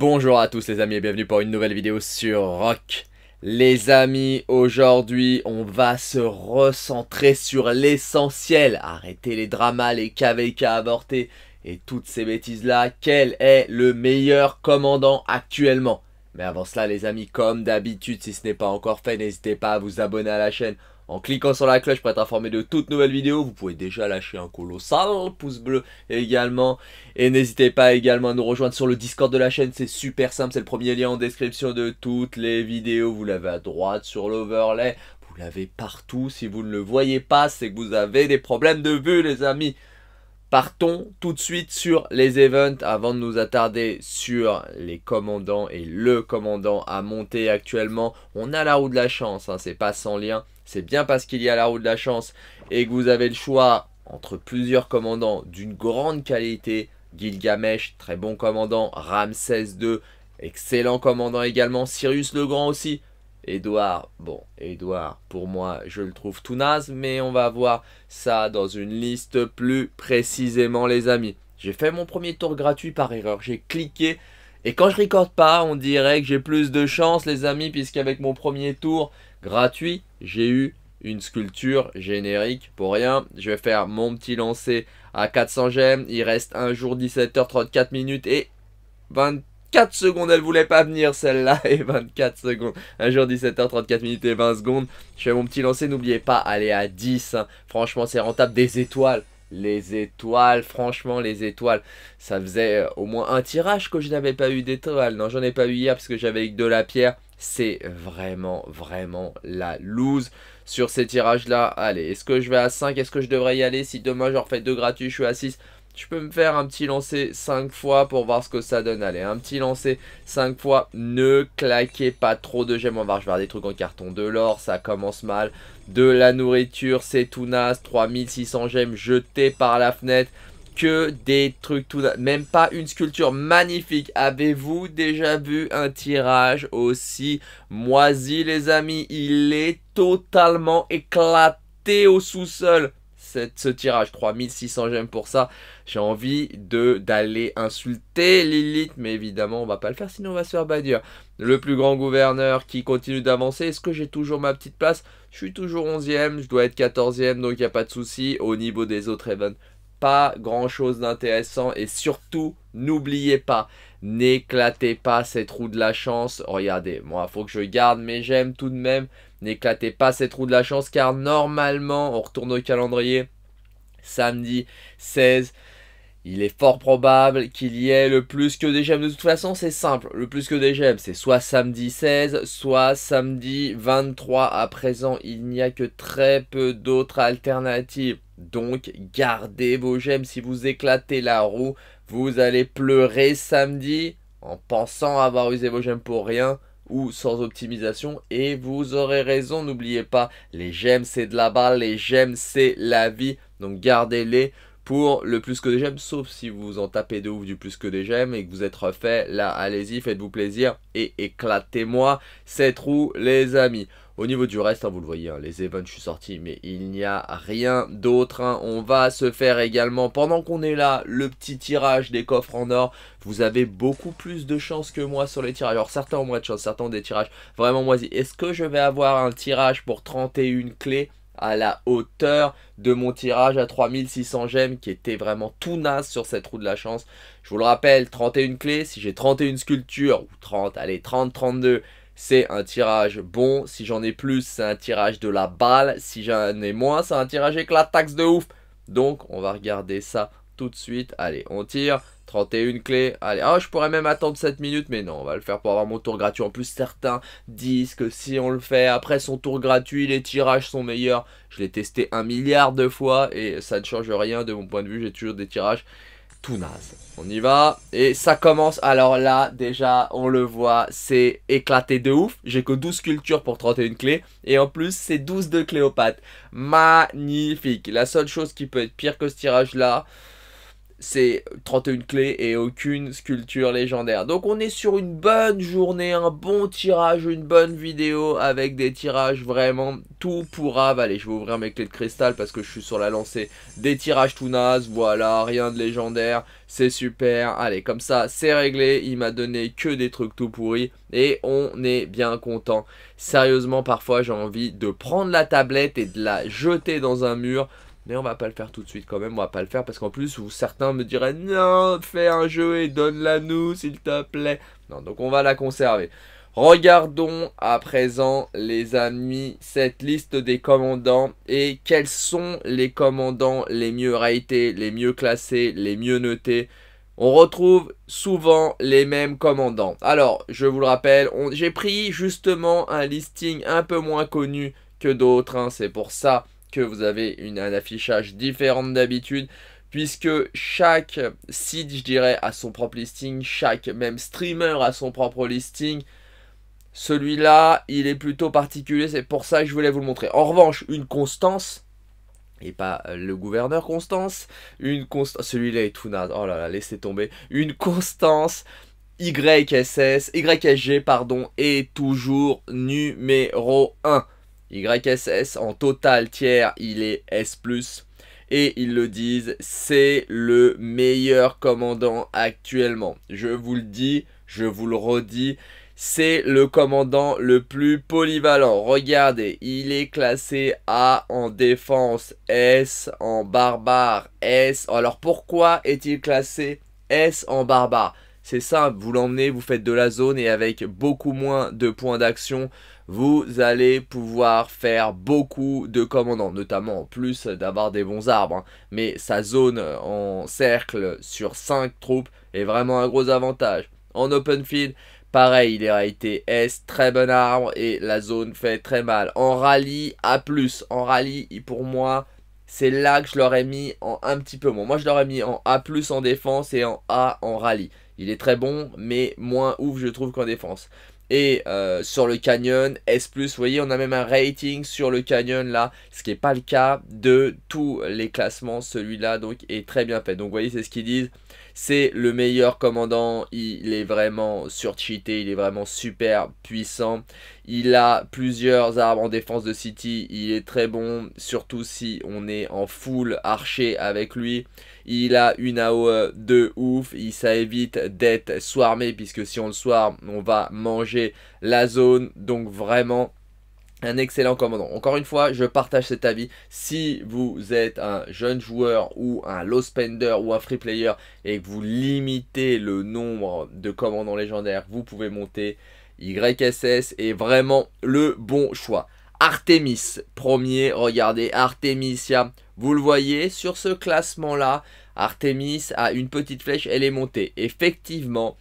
Bonjour à tous les amis et bienvenue pour une nouvelle vidéo sur Rock. Les amis, aujourd'hui on va se recentrer sur l'essentiel. Arrêter les dramas, les KVK avortés et toutes ces bêtises là. Quel est le meilleur commandant actuellement mais avant cela les amis, comme d'habitude, si ce n'est pas encore fait, n'hésitez pas à vous abonner à la chaîne, en cliquant sur la cloche pour être informé de toutes nouvelles vidéos, vous pouvez déjà lâcher un colossal pouce bleu également. Et n'hésitez pas également à nous rejoindre sur le Discord de la chaîne, c'est super simple, c'est le premier lien en description de toutes les vidéos. Vous l'avez à droite sur l'overlay, vous l'avez partout. Si vous ne le voyez pas, c'est que vous avez des problèmes de vue les amis. Partons tout de suite sur les events avant de nous attarder sur les commandants et le commandant à monter actuellement. On a la roue de la chance, hein, c'est pas sans lien. C'est bien parce qu'il y a la roue de la chance et que vous avez le choix entre plusieurs commandants d'une grande qualité. Gilgamesh, très bon commandant. Ramsès II, excellent commandant également. Cyrus le Grand aussi, Edouard, bon, Edouard, pour moi, je le trouve tout naze, mais on va voir ça dans une liste plus précisément, les amis. J'ai fait mon premier tour gratuit par erreur, j'ai cliqué, et quand je recorde pas, on dirait que j'ai plus de chance, les amis, puisqu'avec mon premier tour gratuit, j'ai eu une sculpture générique pour rien. Je vais faire mon petit lancer à 400 gemmes, il reste un jour 17h34 minutes et 20 4 secondes, elle voulait pas venir celle-là, et 24 secondes, un jour 17h34 minutes et 20 secondes, je fais mon petit lancer, n'oubliez pas, allez à 10, hein. franchement c'est rentable, des étoiles, les étoiles, franchement, les étoiles. Ça faisait euh, au moins un tirage que je n'avais pas eu d'étoiles. Non, j'en ai pas eu hier parce que j'avais eu de la pierre. C'est vraiment, vraiment la loose sur ces tirages-là. Allez, est-ce que je vais à 5 Est-ce que je devrais y aller Si demain j'en refais 2 gratuits, je suis à 6 je peux me faire un petit lancer 5 fois pour voir ce que ça donne. Allez, un petit lancer 5 fois. Ne claquez pas trop de gemmes. On va voir des trucs en carton de l'or. Ça commence mal. De la nourriture, c'est tout naze. 3600 gemmes jetées par la fenêtre. Que des trucs tout naze. Même pas une sculpture magnifique. Avez-vous déjà vu un tirage aussi moisi, les amis Il est totalement éclaté au sous-sol ce tirage. 3600 j'aime pour ça. J'ai envie de d'aller insulter Lilith, mais évidemment, on va pas le faire, sinon on va se faire bannir. Le plus grand gouverneur qui continue d'avancer. Est-ce que j'ai toujours ma petite place Je suis toujours 11 ème je dois être 14 ème donc il n'y a pas de souci. Au niveau des autres events, pas grand chose d'intéressant et surtout n'oubliez pas n'éclatez pas cette roue de la chance regardez moi faut que je garde mes j'aime tout de même N'éclatez pas cette roue de la chance car normalement, on retourne au calendrier, samedi 16 il est fort probable qu'il y ait le plus que des gemmes. De toute façon, c'est simple. Le plus que des gemmes, c'est soit samedi 16, soit samedi 23. À présent, il n'y a que très peu d'autres alternatives. Donc, gardez vos gemmes. Si vous éclatez la roue, vous allez pleurer samedi en pensant avoir usé vos gemmes pour rien ou sans optimisation. Et vous aurez raison, n'oubliez pas, les gemmes c'est de la balle, les gemmes c'est la vie. Donc gardez-les pour le plus que des gemmes, sauf si vous en tapez de ouf du plus que des gemmes et que vous êtes refait. Là, allez-y, faites-vous plaisir et éclatez-moi cette roue, les amis. Au niveau du reste, hein, vous le voyez, hein, les events, je suis sorti, mais il n'y a rien d'autre. Hein. On va se faire également, pendant qu'on est là, le petit tirage des coffres en or. Vous avez beaucoup plus de chance que moi sur les tirages. Alors certains ont moins de chance, certains ont des tirages vraiment moisis. Est-ce que je vais avoir un tirage pour 31 clés à la hauteur de mon tirage à 3600 gemmes qui était vraiment tout naze sur cette roue de la chance. Je vous le rappelle, 31 clés, si j'ai 31 sculptures, ou 30, allez 30, 32, c'est un tirage bon. Si j'en ai plus, c'est un tirage de la balle. Si j'en ai moins, c'est un tirage éclat taxe de ouf. Donc, on va regarder ça tout de suite. Allez, on tire. 31 clés. Allez, ah, je pourrais même attendre 7 minutes, mais non, on va le faire pour avoir mon tour gratuit. En plus, certains disent que si on le fait après son tour gratuit, les tirages sont meilleurs. Je l'ai testé un milliard de fois et ça ne change rien de mon point de vue. J'ai toujours des tirages tout naze. On y va. Et ça commence. Alors là, déjà, on le voit, c'est éclaté de ouf. J'ai que 12 sculptures pour 31 clés. Et en plus, c'est 12 de Cléopâtre. Magnifique. La seule chose qui peut être pire que ce tirage-là, c'est 31 clés et aucune sculpture légendaire. Donc on est sur une bonne journée, un bon tirage, une bonne vidéo avec des tirages vraiment tout pourra. Allez, je vais ouvrir mes clés de cristal parce que je suis sur la lancée des tirages tout naze. Voilà, rien de légendaire, c'est super. Allez, comme ça, c'est réglé. Il m'a donné que des trucs tout pourris et on est bien content. Sérieusement, parfois j'ai envie de prendre la tablette et de la jeter dans un mur mais on va pas le faire tout de suite quand même, on va pas le faire parce qu'en plus certains me diraient non, fais un jeu et donne-la nous s'il te plaît. Non, donc on va la conserver. Regardons à présent les amis cette liste des commandants et quels sont les commandants les mieux ratés, les mieux classés, les mieux notés. On retrouve souvent les mêmes commandants. Alors, je vous le rappelle, j'ai pris justement un listing un peu moins connu que d'autres. Hein, c'est pour ça que vous avez une, un affichage différent d'habitude puisque chaque site, je dirais, a son propre listing, chaque même streamer a son propre listing. Celui-là, il est plutôt particulier, c'est pour ça que je voulais vous le montrer. En revanche, une constance, et pas le gouverneur Constance, une constance, celui-là est tout naze, oh là là, laissez tomber, une constance YSG, pardon, est toujours numéro 1. YSS en total tiers, il est S ⁇ et ils le disent, c'est le meilleur commandant actuellement. Je vous le dis, je vous le redis, c'est le commandant le plus polyvalent. Regardez, il est classé A en défense, S en barbare, S. Alors pourquoi est-il classé S en barbare c'est simple, vous l'emmenez, vous faites de la zone et avec beaucoup moins de points d'action, vous allez pouvoir faire beaucoup de commandants, notamment en plus d'avoir des bons arbres. Hein. Mais sa zone euh, en cercle sur 5 troupes est vraiment un gros avantage. En open field, pareil, il est réalité S, très bon arbre et la zone fait très mal. En rallye, A+. En rallye, pour moi, c'est là que je l'aurais mis en un petit peu moins. Moi, je l'aurais mis en A+, en défense et en A en rallye. Il est très bon, mais moins ouf, je trouve, qu'en défense et euh, sur le Canyon S+. Vous voyez, on a même un rating sur le Canyon là, ce qui n'est pas le cas de tous les classements. Celui-là donc est très bien fait. Donc vous voyez, c'est ce qu'ils disent. C'est le meilleur commandant, il est vraiment surcheaté, il est vraiment super puissant. Il a plusieurs armes en défense de City. Il est très bon, surtout si on est en full archer avec lui. Il a une AOE euh, de ouf. Il, ça évite d'être swarmé, puisque si on le swarm, on va manger la zone. Donc vraiment, un excellent commandant. Encore une fois, je partage cet avis. Si vous êtes un jeune joueur ou un low spender ou un free player et que vous limitez le nombre de commandants légendaires, vous pouvez monter YSS est vraiment le bon choix. Artemis, premier, regardez, Artemisia, vous le voyez, sur ce classement-là, Artemis a une petite flèche, elle est montée. Effectivement,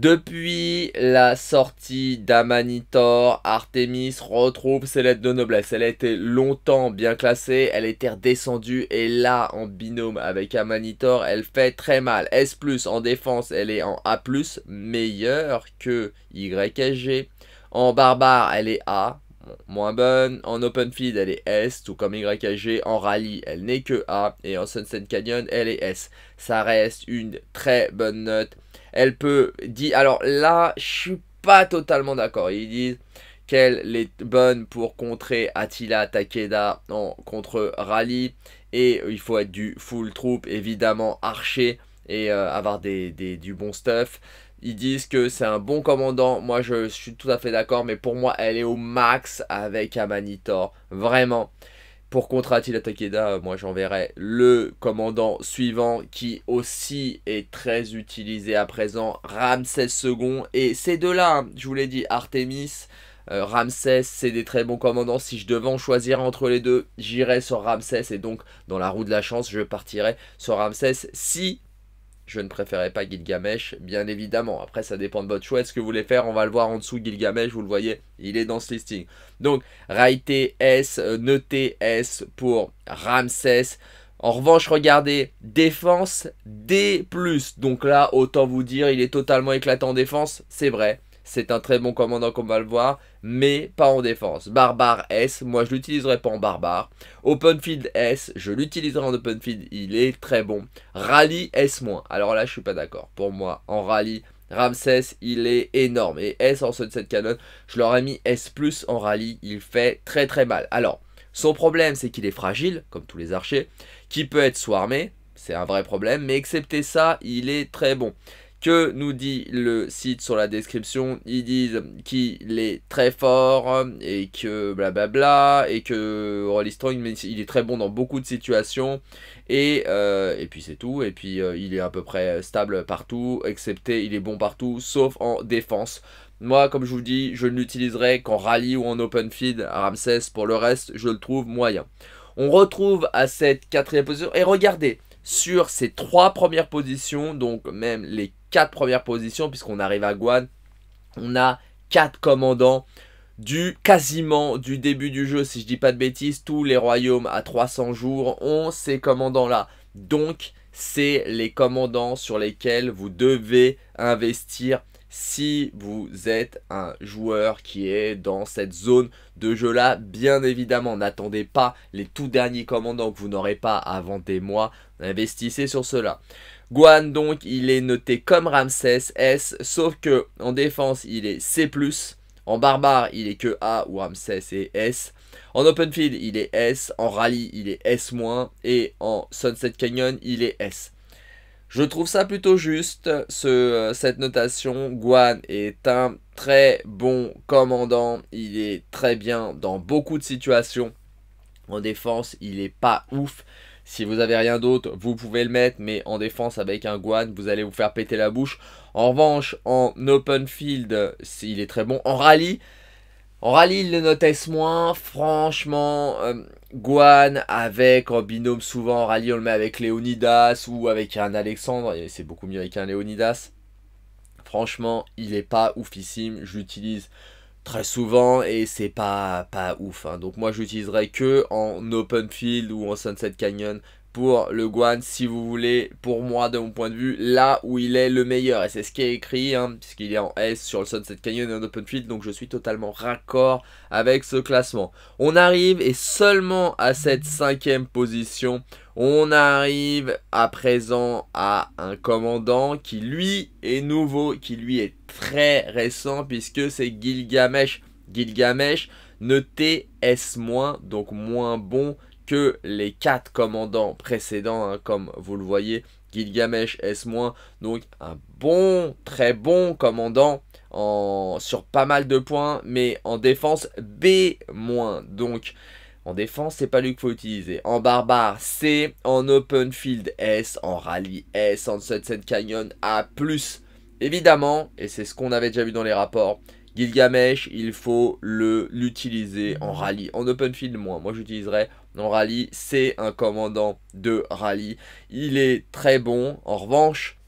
depuis la sortie d'Amanitor, Artemis retrouve ses lettres de noblesse. Elle a été longtemps bien classée, elle était redescendue et là en binôme avec Amanitor, elle fait très mal. S+ en défense, elle est en A+, meilleure que YSG. En barbare, elle est A, moins bonne. En open field, elle est S, tout comme YSG. En rallye, elle n'est que A. Et en Sunset Canyon, elle est S. Ça reste une très bonne note elle peut dire... Alors là, je suis pas totalement d'accord. Ils disent qu'elle est bonne pour contrer Attila Takeda en contre Rally. Et il faut être du full troupe, évidemment, archer et euh, avoir du bon stuff. Ils disent que c'est un bon commandant. Moi, je suis tout à fait d'accord. Mais pour moi, elle est au max avec Amanitor. Vraiment. Pour contre Attila Takeda, moi j'enverrai le commandant suivant qui aussi est très utilisé à présent, Ramsès II. Et ces deux-là, hein, je vous l'ai dit, Artemis, euh, Ramsès, c'est des très bons commandants. Si je devais en choisir entre les deux, j'irai sur Ramsès. Et donc, dans la roue de la chance, je partirai sur Ramsès si je ne préférais pas Gilgamesh, bien évidemment. Après, ça dépend de votre choix. Ce que vous voulez faire, on va le voir en dessous. Gilgamesh, vous le voyez, il est dans ce listing. Donc, T, S, euh, T, S pour Ramsès. En revanche, regardez, défense D+. Donc là, autant vous dire, il est totalement éclatant en défense, c'est vrai. C'est un très bon commandant comme va le voir, mais pas en défense. Barbare S, moi je l'utiliserai pas en barbare. Open field S, je l'utiliserai en open field, il est très bon. Rally S-, alors là je suis pas d'accord. Pour moi, en rallye, Ramsès, il est énorme. Et S en Sunset canon, je l'aurais mis S+, en rallye, il fait très très mal. Alors, son problème, c'est qu'il est fragile, comme tous les archers, qui peut être swarmé, c'est un vrai problème, mais excepté ça, il est très bon que nous dit le site sur la description Ils disent qu'il est très fort et que blablabla et que Rolly Strong il est très bon dans beaucoup de situations et, euh, et puis c'est tout et puis euh, il est à peu près stable partout excepté il est bon partout sauf en défense. Moi, comme je vous dis, je ne l'utiliserai qu'en rallye ou en open feed à Ramsès. Pour le reste, je le trouve moyen. On retrouve à cette quatrième position. Et regardez, sur ces trois premières positions, donc même les quatre premières positions puisqu'on arrive à Guan. On a quatre commandants du quasiment du début du jeu, si je dis pas de bêtises, tous les royaumes à 300 jours ont ces commandants-là. Donc, c'est les commandants sur lesquels vous devez investir si vous êtes un joueur qui est dans cette zone de jeu là, bien évidemment, n'attendez pas les tout derniers commandants que vous n'aurez pas avant des mois, investissez sur cela. Guan donc il est noté comme Ramsès S, sauf que en défense il est C+, en barbare il est que A ou Ramsès et S, en open field il est S, en rallye il est S- et en Sunset Canyon il est S. Je trouve ça plutôt juste, euh, cette notation. Guan est un très bon commandant, il est très bien dans beaucoup de situations. En défense, il est pas ouf. Si vous avez rien d'autre, vous pouvez le mettre, mais en défense avec un Guan, vous allez vous faire péter la bouche. En revanche, en open field, il est très bon. En rallye, en rallye, il le note moins. Franchement, euh, Guan avec en binôme souvent en rallye, on le met avec Leonidas ou avec un Alexandre. C'est beaucoup mieux avec un Léonidas. Franchement, il n'est pas oufissime. J'utilise très souvent et c'est pas, pas ouf. Hein. Donc moi j'utiliserai que en open field ou en sunset canyon pour le guan si vous voulez pour moi de mon point de vue là où il est le meilleur et c'est ce qui est écrit hein, puisqu'il est en S sur le Sunset Canyon et en Open Field donc je suis totalement raccord avec ce classement on arrive et seulement à cette cinquième position on arrive à présent à un commandant qui lui est nouveau qui lui est très récent puisque c'est Gilgamesh. Gilgamesh, noté S-, donc moins bon que les quatre commandants précédents, hein, comme vous le voyez. Gilgamesh S-, donc un bon, très bon commandant en, sur pas mal de points, mais en défense B-. Donc en défense, c'est pas lui qu'il faut utiliser. En barbare, C. En open field, S. En rallye, S. En Sunset Canyon, A. Évidemment, et c'est ce qu'on avait déjà vu dans les rapports, Gilgamesh, il faut l'utiliser en rallye. En open field, moi. Moi, j'utiliserai en rallye. C'est un commandant de rallye. Il est très bon. En revanche,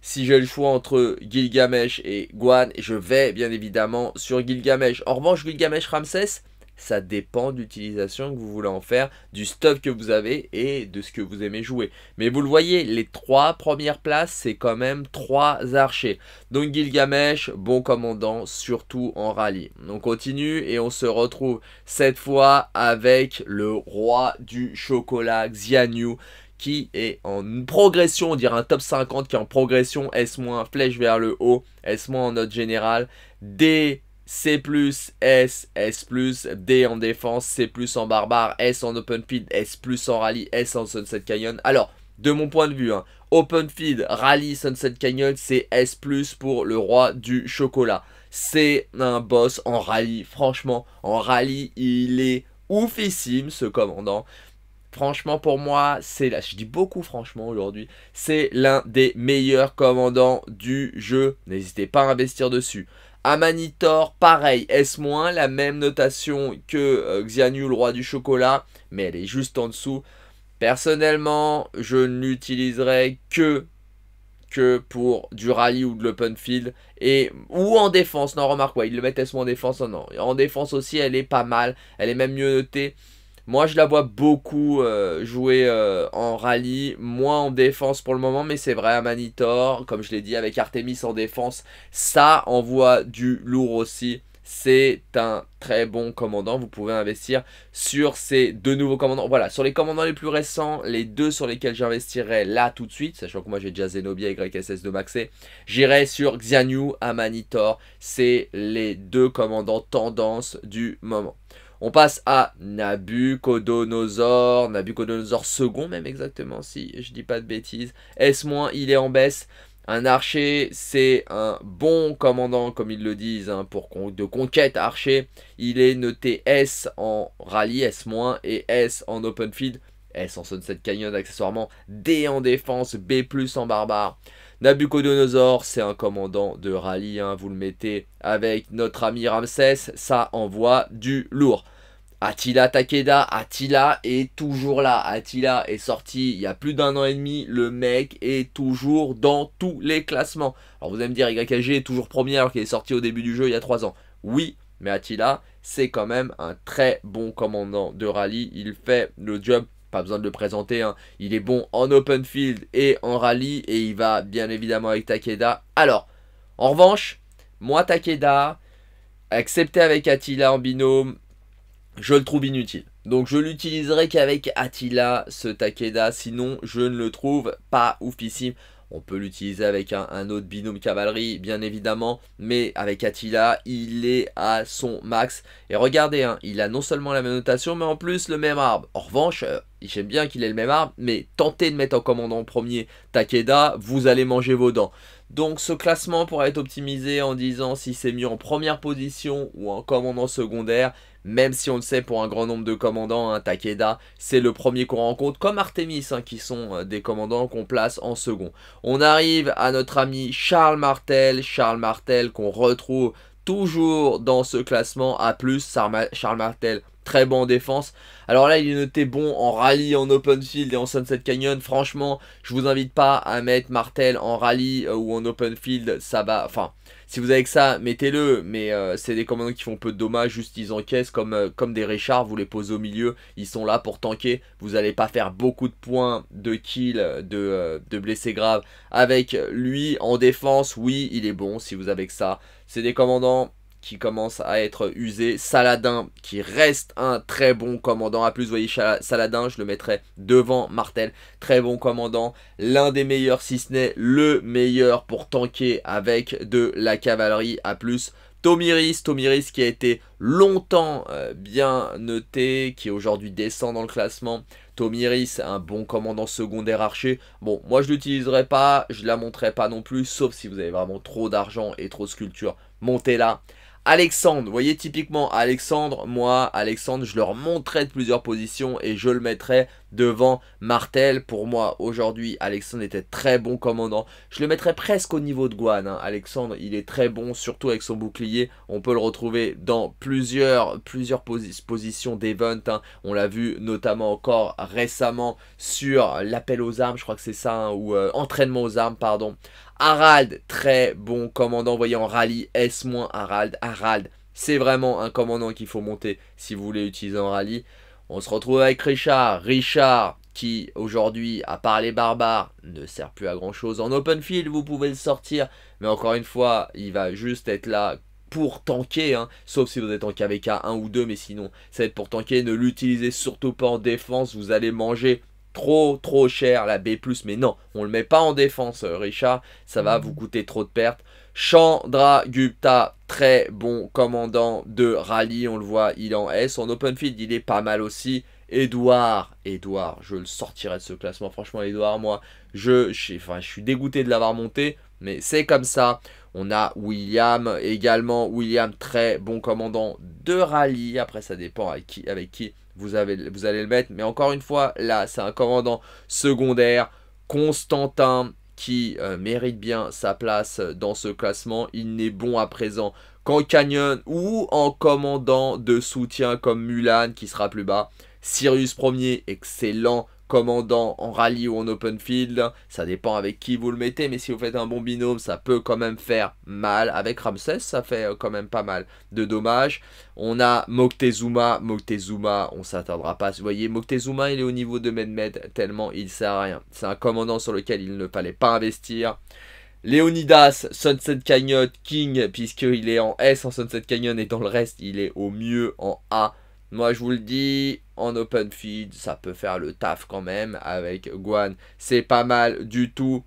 si j'ai le choix entre Gilgamesh et Guan, je vais bien évidemment sur Gilgamesh. En revanche, Gilgamesh Ramsès, ça dépend de l'utilisation que vous voulez en faire, du stuff que vous avez et de ce que vous aimez jouer. Mais vous le voyez, les trois premières places, c'est quand même trois archers. Donc Gilgamesh, bon commandant, surtout en rallye. On continue et on se retrouve cette fois avec le roi du chocolat, Xianyu qui est en progression, on dirait un top 50 qui est en progression, S-, flèche vers le haut, S- en note générale, D C+, S, S+, D en défense, C+, en barbare, S en open field, S+, en rallye, S en Sunset Canyon. Alors, de mon point de vue, hein, open field, rallye, Sunset Canyon, c'est S+, pour le roi du chocolat. C'est un boss en rallye, franchement, en rallye, il est oufissime ce commandant. Franchement, pour moi, c'est là, je dis beaucoup franchement aujourd'hui, c'est l'un des meilleurs commandants du jeu. N'hésitez pas à investir dessus. Amanitor, pareil, S-, la même notation que Xianu, euh, Xianyu, le roi du chocolat, mais elle est juste en dessous. Personnellement, je ne l'utiliserai que, que pour du rallye ou de l'open field. Et, ou en défense, non, remarque, ouais, ils le mettent S- en défense, non, non. En défense aussi, elle est pas mal, elle est même mieux notée. Moi, je la vois beaucoup euh, jouer euh, en rallye, moins en défense pour le moment, mais c'est vrai à comme je l'ai dit, avec Artemis en défense, ça envoie du lourd aussi. C'est un très bon commandant. Vous pouvez investir sur ces deux nouveaux commandants. Voilà, sur les commandants les plus récents, les deux sur lesquels j'investirai là tout de suite, sachant que moi j'ai déjà Zenobia et YSS de Maxé, j'irai sur Xianyu à Manitor. C'est les deux commandants tendance du moment. On passe à Nabucodonosor, Nabucodonosor second même exactement si je dis pas de bêtises. S- il est en baisse. Un archer, c'est un bon commandant, comme ils le disent, hein, pour de conquête archer. Il est noté S en rallye, S- et S en open field. S sonne cette Canyon accessoirement, D en défense, B en barbare. Nabucodonosor, c'est un commandant de rallye, hein, vous le mettez avec notre ami Ramsès, ça envoie du lourd. Attila Takeda, Attila est toujours là. Attila est sorti il y a plus d'un an et demi. Le mec est toujours dans tous les classements. Alors vous allez me dire, YKG est toujours premier alors qu'il est sorti au début du jeu il y a trois ans. Oui, mais Attila, c'est quand même un très bon commandant de rallye. Il fait le job pas besoin de le présenter. Hein. Il est bon en open field et en rallye et il va bien évidemment avec Takeda. Alors, en revanche, moi Takeda, accepté avec Attila en binôme, je le trouve inutile. Donc je l'utiliserai qu'avec Attila, ce Takeda, sinon je ne le trouve pas oufissime. On peut l'utiliser avec un, autre binôme cavalerie, bien évidemment. Mais avec Attila, il est à son max. Et regardez, hein, il a non seulement la même notation, mais en plus le même arbre. En revanche, euh, j'aime bien qu'il ait le même arbre, mais tentez de mettre en commandant premier Takeda, vous allez manger vos dents. Donc ce classement pourrait être optimisé en disant si c'est mieux en première position ou en commandant secondaire même si on le sait pour un grand nombre de commandants, hein, Takeda, c'est le premier qu'on rencontre, comme Artemis, hein, qui sont euh, des commandants qu'on place en second. On arrive à notre ami Charles Martel, Charles Martel qu'on retrouve toujours dans ce classement à plus, Charles Martel très bon en défense. Alors là, il est noté bon en rallye, en open field et en Sunset Canyon. Franchement, je vous invite pas à mettre Martel en rallye euh, ou en open field. Ça va, enfin, si vous avez que ça, mettez-le. Mais euh, c'est des commandants qui font peu de dommages, juste ils encaissent comme, euh, comme des Richards. Vous les posez au milieu, ils sont là pour tanker. Vous n'allez pas faire beaucoup de points, de kills, de, de blessés graves avec lui en défense. Oui, il est bon si vous avez que ça. C'est des commandants qui commence à être usé. Saladin qui reste un très bon commandant. A plus, vous voyez, Saladin, je le mettrai devant Martel. Très bon commandant. L'un des meilleurs, si ce n'est le meilleur pour tanker avec de la cavalerie. A plus. Tomiris, Tomiris qui a été longtemps euh, bien noté, qui aujourd'hui descend dans le classement. Tomiris, un bon commandant secondaire archer. Bon, moi je ne l'utiliserai pas, je ne la montrerai pas non plus, sauf si vous avez vraiment trop d'argent et trop de sculptures. Montez là. Alexandre, vous voyez typiquement Alexandre, moi, Alexandre, je leur montrerai de plusieurs positions et je le mettrai devant Martel. Pour moi, aujourd'hui, Alexandre était très bon commandant. Je le mettrai presque au niveau de Guan. Hein. Alexandre, il est très bon, surtout avec son bouclier. On peut le retrouver dans plusieurs, plusieurs positions d'event. Hein. On l'a vu notamment encore récemment sur l'appel aux armes, je crois que c'est ça, hein, ou euh, entraînement aux armes, pardon. Harald, très bon commandant, voyez en rallye S- Harald. Harald, c'est vraiment un commandant qu'il faut monter si vous voulez utiliser en rallye. On se retrouve avec Richard. Richard, qui aujourd'hui, à part les barbares, ne sert plus à grand chose. En open field, vous pouvez le sortir, mais encore une fois, il va juste être là pour tanker, hein. sauf si vous êtes en KVK 1 ou 2, mais sinon, ça va être pour tanker. Ne l'utilisez surtout pas en défense, vous allez manger trop trop cher la B+, mais non, on le met pas en défense euh, Richard, ça va mm. vous coûter trop de pertes. Chandra Gupta, très bon commandant de rallye, on le voit, il en est. Son open field, il est pas mal aussi. Edouard, Edouard, je le sortirai de ce classement. Franchement, Edouard, moi, je, je, enfin, je suis dégoûté de l'avoir monté, mais c'est comme ça. On a William également. William, très bon commandant de rallye. Après, ça dépend qui, avec qui vous, avez, vous allez le mettre. Mais encore une fois, là, c'est un commandant secondaire, Constantin, qui euh, mérite bien sa place dans ce classement. Il n'est bon à présent qu'en canyon ou en commandant de soutien comme Mulan, qui sera plus bas. Sirius premier, excellent commandant en rallye ou en open field. Ça dépend avec qui vous le mettez, mais si vous faites un bon binôme, ça peut quand même faire mal. Avec Ramsès, ça fait euh, quand même pas mal de dommages. On a Moctezuma. Moctezuma, on s'attendra pas. Vous voyez, Moctezuma, il est au niveau de Medmed, tellement il sert à rien. C'est un commandant sur lequel il ne fallait pas investir. Leonidas, Sunset Canyon, King, puisqu'il est en S en Sunset Canyon et dans le reste, il est au mieux en A. Moi, je vous le dis, en open feed, ça peut faire le taf quand même. Avec Guan, c'est pas mal du tout.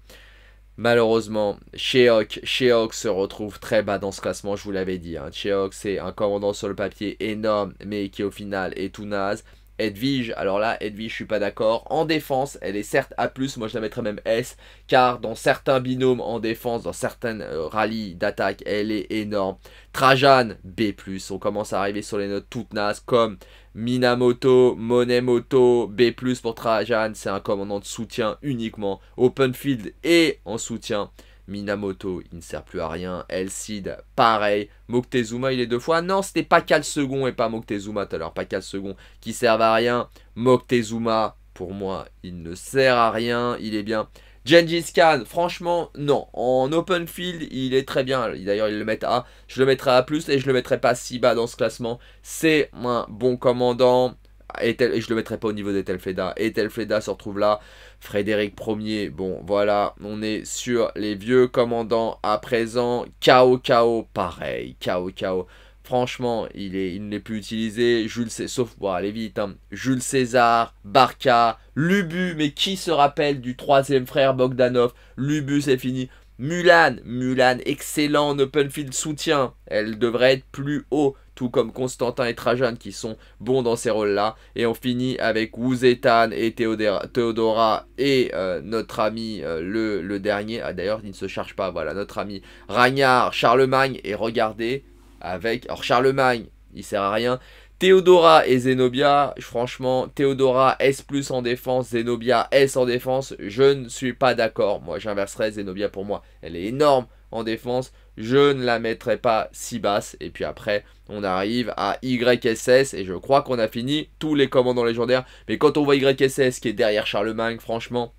Malheureusement, Cheok, Cheok se retrouve très bas dans ce classement, je vous l'avais dit. Cheok, hein. c'est un commandant sur le papier énorme, mais qui au final est tout naze. Edwige, alors là, Edwige, je suis pas d'accord. En défense, elle est certes A+, moi je la mettrais même S, car dans certains binômes en défense, dans certaines euh, rallyes d'attaque, elle est énorme. Trajan, B+, on commence à arriver sur les notes toutes nasses comme Minamoto, Monemoto, B+, pour Trajan, c'est un commandant de soutien uniquement. Open Field et en soutien. Minamoto, il ne sert plus à rien. El Cid, pareil. Moctezuma, il est deux fois. Non, c'était Pacal second et pas Moctezuma tout à l'heure. 4 second qui servent à rien. Moctezuma, pour moi, il ne sert à rien. Il est bien. Gengis Khan, franchement, non. En open field, il est très bien. D'ailleurs, il le mettent à. Je le mettrai à plus et je le mettrai pas si bas dans ce classement. C'est un bon commandant et, je le mettrai pas au niveau d'Etelfleda. Etelfleda se retrouve là. Frédéric Ier. Bon, voilà, on est sur les vieux commandants à présent. KO, KO, pareil. KO, KO. Franchement, il n'est il plus utilisé. Jules César, sauf, pour aller vite. Hein. Jules César, Barca, Lubu. Mais qui se rappelle du troisième frère Bogdanov Lubu, c'est fini. Mulan, Mulan, excellent en open field soutien. Elle devrait être plus haut tout comme Constantin et Trajan qui sont bons dans ces rôles-là. Et on finit avec Wu et Théodora, et euh, notre ami euh, le, le, dernier, ah, d'ailleurs il ne se charge pas, voilà, notre ami Ragnar, Charlemagne, et regardez avec, Or Charlemagne, il sert à rien, Théodora et Zenobia, franchement, Théodora S plus en défense, Zenobia S en défense, je ne suis pas d'accord. Moi, j'inverserais Zenobia pour moi. Elle est énorme, en défense, je ne la mettrai pas si basse. Et puis après, on arrive à YSS et je crois qu'on a fini tous les commandants légendaires. Mais quand on voit YSS qui est derrière Charlemagne, franchement,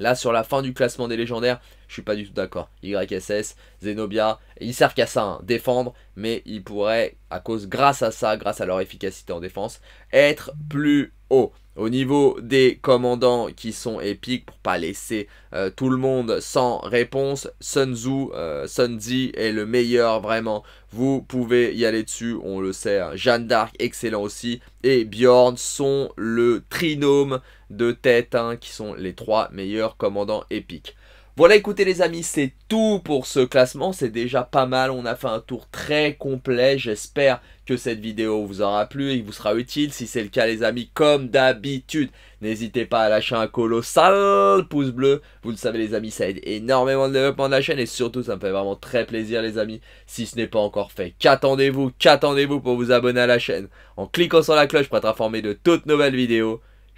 Là, sur la fin du classement des légendaires, je suis pas du tout d'accord. YSS, Zenobia, ils servent qu'à ça, hein, défendre, mais ils pourraient, à cause, grâce à ça, grâce à leur efficacité en défense, être plus haut. Au niveau des commandants qui sont épiques pour pas laisser euh, tout le monde sans réponse, Sunzu, euh, Tzu, est le meilleur vraiment. Vous pouvez y aller dessus, on le sait. Hein. Jeanne d'Arc, excellent aussi. Et Bjorn sont le trinôme de tête hein, qui sont les trois meilleurs commandants épiques. Voilà, écoutez les amis, c'est tout pour ce classement, c'est déjà pas mal, on a fait un tour très complet, j'espère que cette vidéo vous aura plu et que vous sera utile, si c'est le cas les amis, comme d'habitude, n'hésitez pas à lâcher un colossal pouce bleu, vous le savez les amis, ça aide énormément le développement de la chaîne et surtout ça me fait vraiment très plaisir les amis, si ce n'est pas encore fait, qu'attendez-vous, qu'attendez-vous pour vous abonner à la chaîne, en cliquant sur la cloche pour être informé de toutes nouvelles vidéos,